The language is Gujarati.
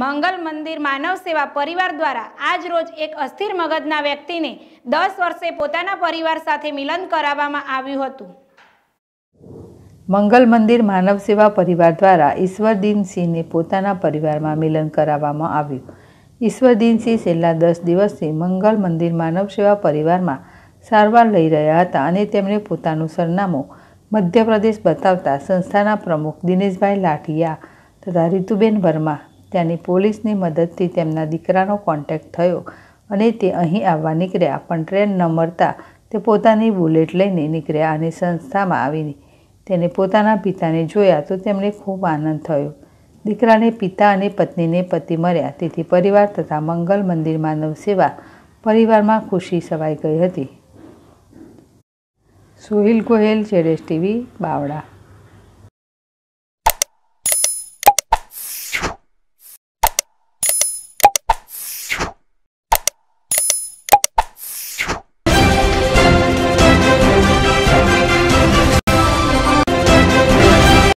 મંગલ મંદિર માનવ સેવા પરિવાર દ્વારા આજ રોજ એક અસ્થિર મગજના વ્યક્તિને દસ વર્ષે પોતાના પરિવાર સાથે મિલન કરાવવામાં આવ્યું હતું મંગલ મંદિર માનવ સેવા પરિવાર દ્વારા ઈશ્વરદીનસિંહને પોતાના પરિવારમાં મિલન કરાવવામાં આવ્યું ઈશ્વરદીનસિંહ છેલ્લા દસ દિવસથી મંગલ મંદિર માનવ સેવા પરિવારમાં સારવાર લઈ રહ્યા હતા અને તેમણે પોતાનું સરનામું મધ્યપ્રદેશ બતાવતા સંસ્થાના પ્રમુખ દિનેશભાઈ લાઠિયા તથા રીતુબેન વર્મા ત્યાંની પોલીસની મદદથી તેમના દીકરાનો કોન્ટેક્ટ થયો અને તે અહીં આવવા નીકળ્યા પણ ટ્રેન ન મળતા તે પોતાની બુલેટ લઈને નીકળ્યા અને સંસ્થામાં આવીને તેને પોતાના પિતાને જોયા તો તેમને ખૂબ આનંદ થયો દીકરાને પિતા અને પત્નીને પતિ મળ્યા તેથી પરિવાર તથા મંગલ મંદિર માનવ સેવા પરિવારમાં ખુશી સવાઈ ગઈ હતી સુહિલ ગોહેલ જેડેશ ટીવી બાવળા